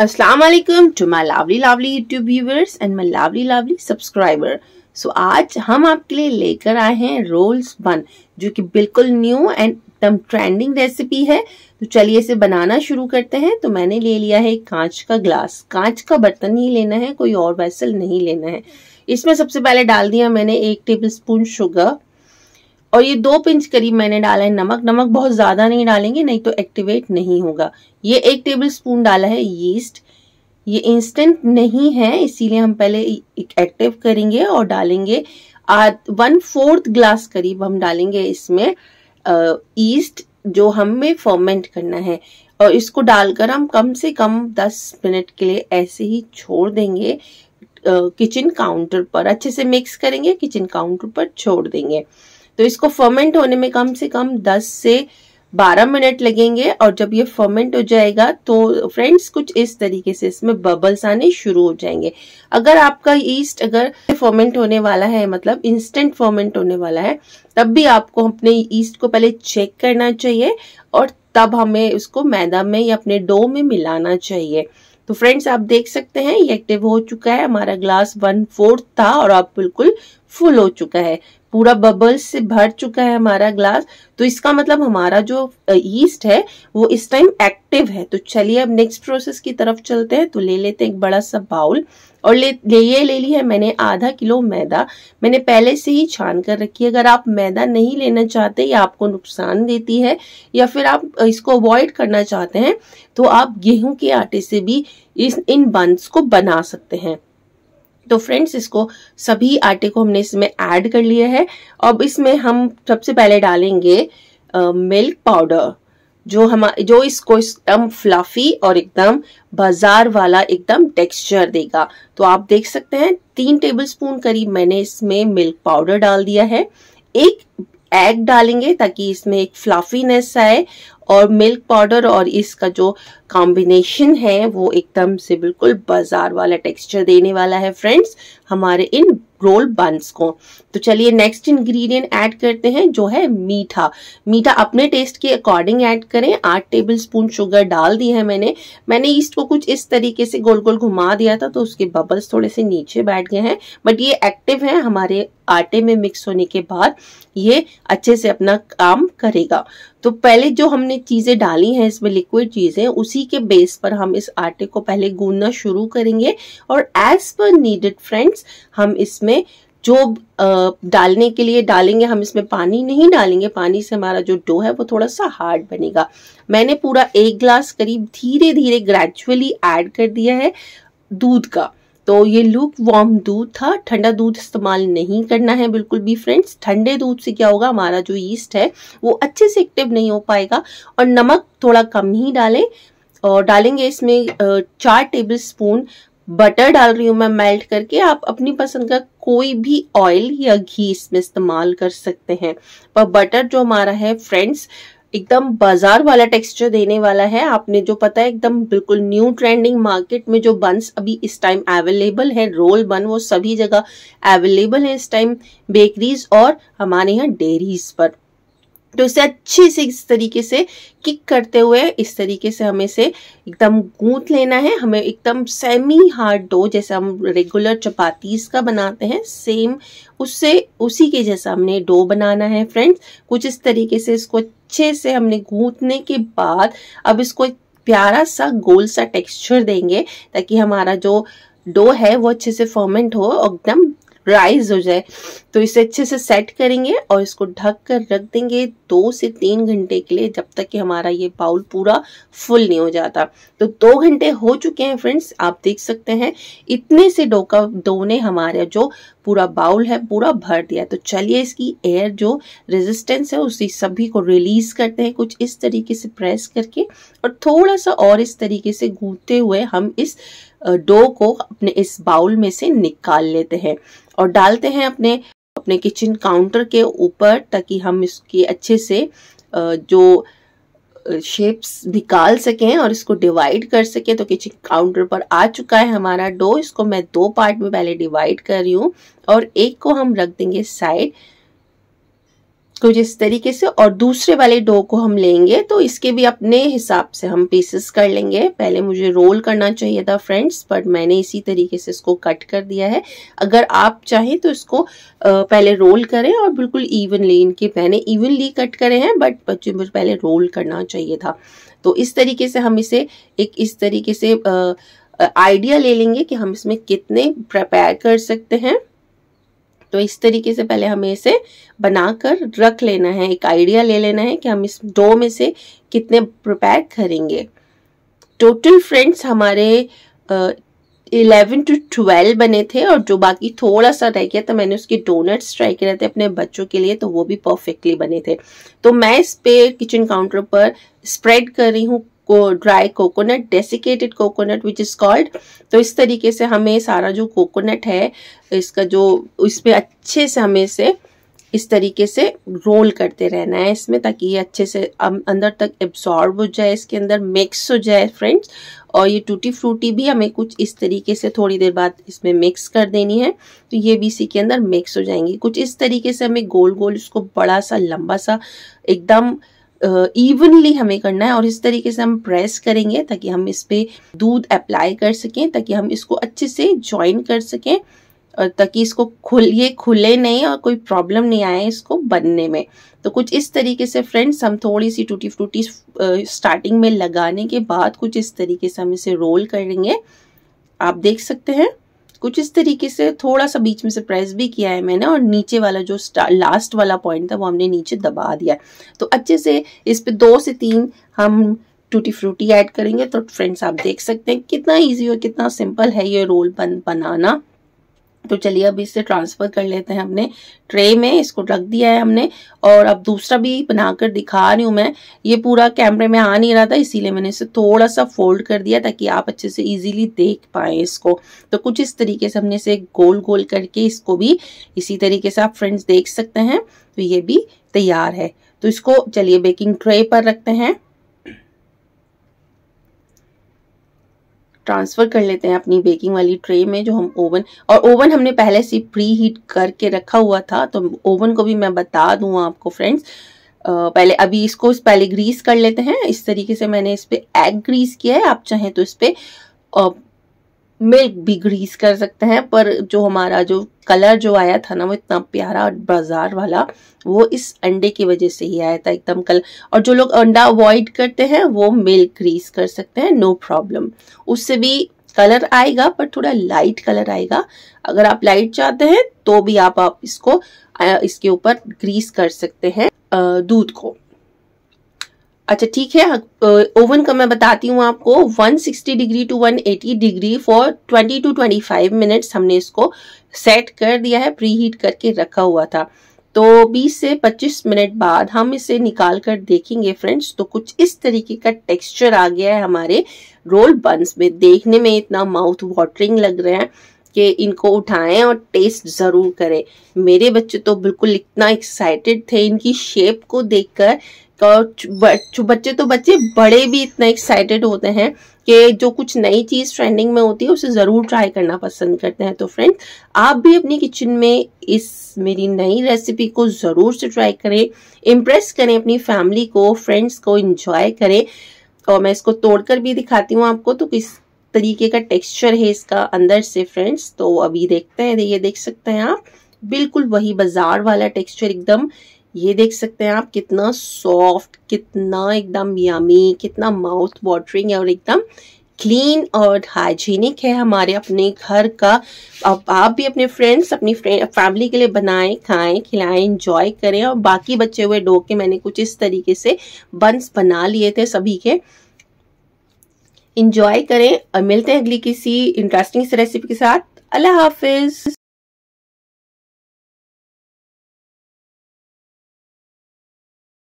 अस्सलाम वालेकुम to my lovely lovely YouTube viewers and my lovely lovely subscriber so आज हम आपके लिए लेकर आए हैं रोल्स बन जो कि बिल्कुल न्यू एंड एकदम ट्रेंडिंग रेसिपी है तो चलिए इसे बनाना शुरू करते हैं तो मैंने ले लिया है कांच का ग्लास कांच का बर्तन ही लेना है कोई और वैसल नहीं लेना है इसमें सबसे पहले डाल दिया मैंने एक टेबल स्पून शुगर और ये दो पिंच करीब मैंने डाला है नमक नमक बहुत ज़्यादा नहीं डालेंगे नहीं तो एक्टिवेट नहीं होगा ये एक टेबल स्पून डाला है यीस्ट ये इंस्टेंट नहीं है इसीलिए हम पहले एक्टिव करेंगे और डालेंगे वन फोर्थ ग्लास करीब हम डालेंगे इसमें ईस्ट जो हमें फर्मेंट करना है और इसको डालकर हम कम से कम 10 मिनट के लिए ऐसे ही छोड़ देंगे किचन काउंटर पर अच्छे से मिक्स करेंगे किचन काउंटर पर छोड़ देंगे तो इसको फर्मेंट होने में कम से कम 10 से 12 मिनट लगेंगे और जब ये फर्मेंट हो जाएगा तो फ्रेंड्स कुछ इस तरीके से इसमें बबल्स आने शुरू हो जाएंगे अगर आपका ईस्ट अगर फर्मेंट होने वाला है मतलब इंस्टेंट फर्मेंट होने वाला है तब भी आपको अपने ईस्ट को पहले चेक करना चाहिए और तब हमें उसको मैदा में या अपने डो में मिलाना चाहिए तो फ्रेंड्स आप देख सकते हैं ये एक्टिव हो चुका है हमारा ग्लास वन फोर्थ था और आप बिल्कुल फुल हो चुका है पूरा बबल्स से भर चुका है हमारा ग्लास तो इसका मतलब हमारा जो ईस्ट है वो इस टाइम एक्टिव है तो चलिए अब नेक्स्ट प्रोसेस की तरफ चलते हैं तो ले लेते हैं एक बड़ा सा बाउल और ले ले ये ले ली है मैंने आधा किलो मैदा मैंने पहले से ही छान कर रखी है अगर आप मैदा नहीं लेना चाहते या आपको नुकसान देती है या फिर आप इसको अवॉइड करना चाहते हैं तो आप गेहूं के आटे से भी इस इन बंस को बना सकते हैं तो फ्रेंड्स इसको सभी आटे को हमने इसमें ऐड कर लिया है अब इसमें हम सबसे पहले डालेंगे मिल्क पाउडर जो हम जो इसको एकदम फ्लफी और एकदम बाजार वाला एकदम टेक्सचर देगा तो आप देख सकते हैं तीन टेबलस्पून करीब मैंने इसमें मिल्क पाउडर डाल दिया है एक एग डालेंगे ताकि इसमें एक फ्लफीनेस आए और मिल्क पाउडर और इसका जो कॉम्बिनेशन है वो एकदम से बिल्कुल बाजार वाला टेक्सचर देने वाला है फ्रेंड्स हमारे इन रोल बंस को तो चलिए नेक्स्ट इंग्रेडिएंट ऐड करते हैं जो है मीठा मीठा अपने टेस्ट के अकॉर्डिंग ऐड करें आठ टेबल स्पून शुगर डाल दी है मैंने मैंने ईस्ट को कुछ इस तरीके से गोल गोल घुमा दिया था तो उसके बबल्स थोड़े से नीचे बैठ गए हैं बट ये एक्टिव है हमारे आटे में मिक्स होने के बाद ये अच्छे से अपना काम करेगा तो पहले जो हमने चीज़ें डाली हैं इसमें लिक्विड चीज़ें उसी के बेस पर हम इस आटे को पहले गूंदना शुरू करेंगे और एज पर नीडेड फ्रेंड्स हम इसमें इसमें जो डालने के लिए डालेंगे हम इसमें पानी नहीं डालेंगे पानी से हमारा जो डो है वो थोड़ा सा हार्ड बनेगा मैंने पूरा एक ग्लास करीब धीरे धीरे ग्रेजुअली ऐड कर दिया है दूध का तो ये लूक वार्म दूध था ठंडा दूध इस्तेमाल नहीं करना है बिल्कुल भी फ्रेंड्स ठंडे दूध से क्या होगा हमारा जो ईस्ट है वो अच्छे से एक्टिव नहीं हो पाएगा और नमक थोड़ा कम ही डालें और डालेंगे इसमें चार टेबलस्पून बटर डाल रही हूँ मैं मेल्ट करके आप अपनी पसंद का कोई भी ऑयल या घी इसमें इस्तेमाल कर सकते हैं पर बटर जो हमारा है फ्रेंड्स एकदम बाजार वाला टेक्सचर देने वाला है आपने जो पता है एकदम बिल्कुल न्यू ट्रेंडिंग मार्केट में जो बंस अभी इस टाइम अवेलेबल है रोल बन वो सभी जगह अवेलेबल है इस टाइम बेकरीज और हमारे यहाँ डेरीज पर तो इसे अच्छे से इस तरीके से किक करते हुए इस तरीके से हमें इसे एकदम गूंथ लेना है हमें एकदम सेमी हार्ड डो जैसे हम रेगुलर चपातीस का बनाते हैं सेम उससे उसी के जैसा हमने डो बनाना है फ्रेंड्स कुछ इस तरीके से इसको अच्छे से हमने गूंथने के बाद अब इसको प्यारा सा गोल सा टेक्सचर देंगे ताकि हमारा जो डो है वो अच्छे से फर्मेंट हो और एकदम राइज हो जाए तो इसे अच्छे से सेट करेंगे और इसको ढक कर रख देंगे दो से तीन घंटे के लिए जब तक कि हमारा ये बाउल पूरा फुल नहीं हो जाता तो दो घंटे हो चुके हैं फ्रेंड्स आप देख सकते हैं इतने से डो का दो ने हमारे जो पूरा बाउल है पूरा भर दिया तो चलिए इसकी एयर जो रेजिस्टेंस है उसी सभी को रिलीज करते हैं कुछ इस तरीके से प्रेस करके और थोड़ा सा और इस तरीके से घूमते हुए हम इस डो को अपने इस बाउल में से निकाल लेते हैं और डालते हैं अपने अपने किचन काउंटर के ऊपर ताकि हम इसके अच्छे से जो शेप्स निकाल सकें और इसको डिवाइड कर सकें तो किचन काउंटर पर आ चुका है हमारा डो इसको मैं दो पार्ट में पहले डिवाइड कर रही हूँ और एक को हम रख देंगे साइड कुछ तो इस तरीके से और दूसरे वाले डो को हम लेंगे तो इसके भी अपने हिसाब से हम पीसेस कर लेंगे पहले मुझे रोल करना चाहिए था फ्रेंड्स बट मैंने इसी तरीके से इसको कट कर दिया है अगर आप चाहें तो इसको पहले रोल करें और बिल्कुल इवनली इनके मैंने इवनली कट करे हैं बट बच्चे मुझे पहले रोल करना चाहिए था तो इस तरीके से हम इसे एक इस तरीके से आइडिया ले लेंगे कि हम इसमें कितने प्रपेयर कर सकते हैं तो इस तरीके से पहले हमें इसे बनाकर रख लेना है एक आइडिया ले लेना है कि हम इस डो में से कितने प्रिपेयर करेंगे टोटल फ्रेंड्स हमारे इलेवन टू ट्वेल्व बने थे और जो बाकी थोड़ा सा रह गया था मैंने उसके डोनट्स ट्राई करे थे अपने बच्चों के लिए तो वो भी परफेक्टली बने थे तो मैं इस पे किचन काउंटर पर स्प्रेड कर रही हूँ को dry coconut desiccated coconut which is called तो इस तरीके से हमें सारा जो कोकोनट है इसका जो इस पर अच्छे से हमें इसे इस तरीके से रोल करते रहना है इसमें ताकि ये अच्छे से अंदर तक एब्जॉर्ब हो जाए इसके अंदर मिक्स हो जाए फ्रेंड्स और ये टूटी फ्रूटी भी हमें कुछ इस तरीके से थोड़ी देर बाद इसमें मिक्स कर देनी है तो ये भी इसी के अंदर मिक्स हो जाएंगी कुछ इस तरीके से हमें गोल गोल इसको बड़ा सा लंबा सा एकदम इवनली uh, हमें करना है और इस तरीके से हम प्रेस करेंगे ताकि हम इस पर दूध अप्लाई कर सकें ताकि हम इसको अच्छे से ज्वाइन कर सकें और ताकि इसको खुल ये खुले नहीं और कोई प्रॉब्लम नहीं आए इसको बनने में तो कुछ इस तरीके से फ्रेंड्स हम थोड़ी सी टूटी फ्रूटी स्टार्टिंग में लगाने के बाद कुछ इस तरीके से हम इसे रोल करेंगे आप देख सकते हैं कुछ इस तरीके से थोड़ा सा बीच में से प्रेस भी किया है मैंने और नीचे वाला जो लास्ट वाला पॉइंट था वो हमने नीचे दबा दिया तो अच्छे से इस पर दो से तीन हम टूटी फ्रूटी ऐड करेंगे तो फ्रेंड्स आप देख सकते हैं कितना इजी और कितना सिंपल है ये रोल बन बनाना तो चलिए अब इसे ट्रांसफ़र कर लेते हैं हमने ट्रे में इसको रख दिया है हमने और अब दूसरा भी बनाकर दिखा रही हूँ मैं ये पूरा कैमरे में आ नहीं रहा था इसीलिए मैंने इसे थोड़ा सा फोल्ड कर दिया ताकि आप अच्छे से इजीली देख पाए इसको तो कुछ इस तरीके से हमने इसे गोल गोल करके इसको भी इसी तरीके से आप फ्रेंड्स देख सकते हैं तो ये भी तैयार है तो इसको चलिए बेकिंग ट्रे पर रखते हैं ट्रांसफ़र कर लेते हैं अपनी बेकिंग वाली ट्रे में जो हम ओवन और ओवन हमने पहले से प्री हीट करके रखा हुआ था तो ओवन को भी मैं बता दूँ आपको फ्रेंड्स पहले अभी इसको पहले ग्रीस कर लेते हैं इस तरीके से मैंने इस पर एग ग्रीस किया है आप चाहें तो इस पर मिल्क भी ग्रीस कर सकते हैं पर जो हमारा जो कलर जो आया था ना वो इतना प्यारा बाजार वाला वो इस अंडे की वजह से ही आया था एकदम कलर और जो लोग अंडा अवॉइड करते हैं वो मिल्क ग्रीस कर सकते हैं नो प्रॉब्लम उससे भी कलर आएगा पर थोड़ा लाइट कलर आएगा अगर आप लाइट चाहते हैं तो भी आप, आप इसको इसके ऊपर ग्रीस कर सकते हैं दूध को अच्छा ठीक है ओवन का मैं बताती हूँ आपको 160 degree to 180 degree for 20 to 25 minutes हमने इसको सेट कर दिया है प्री हीट करके रखा हुआ था तो 20 से 25 मिनट बाद हम इसे निकाल कर देखेंगे फ्रेंड्स तो कुछ इस तरीके का टेक्सचर आ गया है हमारे रोल बंस में देखने में इतना माउथ वाटरिंग लग रहा है कि इनको उठाएं और टेस्ट ज़रूर करें मेरे बच्चे तो बिल्कुल इतना एक्साइटेड थे इनकी शेप को देखकर और बच्चे तो बच्चे बड़े भी इतने एक्साइटेड होते हैं कि जो कुछ नई चीज़ ट्रेंडिंग में होती है उसे ज़रूर ट्राई करना पसंद करते हैं तो फ्रेंड आप भी अपनी किचन में इस मेरी नई रेसिपी को ज़रूर से ट्राई करें इम्प्रेस करें अपनी फैमिली को फ्रेंड्स को इंजॉय करें और मैं इसको तोड़कर भी दिखाती हूँ आपको तो किस तरीके का टेक्सचर है इसका अंदर से फ्रेंड्स तो अभी देखते हैं ये देख सकते हैं आप बिल्कुल वही बाजार वाला टेक्सचर एकदम ये देख सकते हैं आप कितना सॉफ्ट कितना एकदम यामी कितना माउथ वाटरिंग और एकदम क्लीन और हाइजीनिक है हमारे अपने घर का अब आप भी अपने फ्रेंड्स अपनी फ्रेंड फैमिली के लिए बनाएं खाएं खिलाएं इंजॉय करें और बाकी बचे हुए डो के मैंने कुछ इस तरीके से बंस बना लिए थे सभी के इंजॉय करें और मिलते हैं अगली किसी इंटरेस्टिंग रेसिपी के साथ अल्लाह हाफिज़